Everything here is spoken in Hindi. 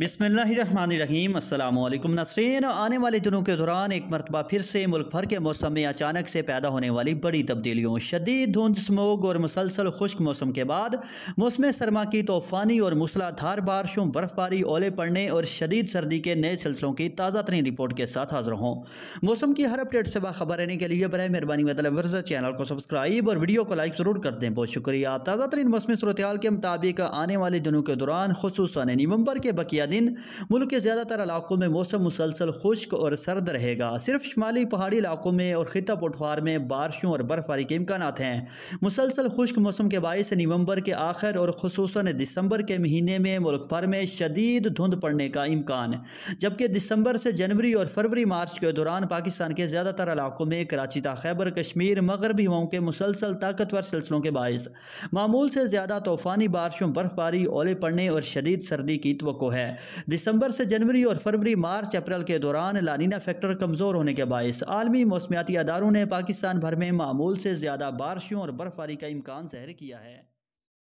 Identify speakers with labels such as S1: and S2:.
S1: बिसमीम अल्लाम नसरीन आने वाले दिनों के दौरान एक मरतबा फिर से मुल्क भर के मौसम में अचानक से पैदा होने वाली बड़ी तब्दीलियों शदीद धुंध स्मोग और मुसलसल खुश्क मौसम के बाद मौसम सरमा की तूफ़ानी और मूसलाधार बारिशों बर्फ़बारी ओले पड़ने और शदीद सर्दी के नए सिलसिलों की ताज़ा तरीन रिपोर्ट के साथ हाजिर हों मौसम की हर अपडेट से बाखबर रहने के लिए बरए मेहरबानी मतलब वर्जा चैनल को सब्सक्राइब और वीडियो को लाइक ज़रूर कर दें बहुत शुक्रिया ताज़ा तरीन मौसम सूरत के मुताबिक आने वाले दिनों के दौरान खसूस नवंबर के बकिया या दिन मुल्क के ज़्यादातर इलाकों में मौसम मुसलसल खुश्क और सर्द रहेगा सिर्फ शुमाली पहाड़ी इलाकों में और खिता पटवार में बारिशों और बर्फबारी के इम्कान हैं मुसलसल खुश्क मौसम के बायस नवंबर के आखिर और खसूस दिसंबर के महीने में मुल्क भर में शदीद धुंध पड़ने का इम्कान जबकि दिसंबर से जनवरी और फरवरी मार्च के दौरान पाकिस्तान के ज़्यादातर इलाकों में कराची ता खैबर कश्मीर मगरबी हवाओं के मुसलसल ताकतवर सिलसिलों के बायस मामूल से ज़्यादा तूफ़ानी बारिशों बर्फबारी ओले पड़ने और शदीद सर्दी की तो है दिसंबर से जनवरी और फरवरी मार्च अप्रैल के दौरान लानीना फैक्टर कमज़ोर होने के बायस आलमी मौसमियाती अदारों ने पाकिस्तान भर में मामूल से ज़्यादा बारिशों और बर्फबारी का इम्कान जहर किया है